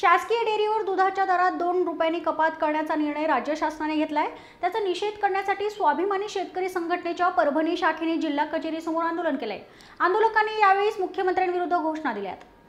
शासकीय डेअरीवर दुधाच्या दरात दोन रुपयांनी कपात करण्याचा निर्णय राज्य शासनाने घेतला आहे त्याचा निषेध करण्यासाठी स्वाभिमानी शेतकरी संघटनेच्या परभणी शाखेने जिल्हा कचेरीसमोर आंदोलन केलंय आंदोलकांनी यावेळी मुख्यमंत्र्यांविरुद्ध घोषणा आहेत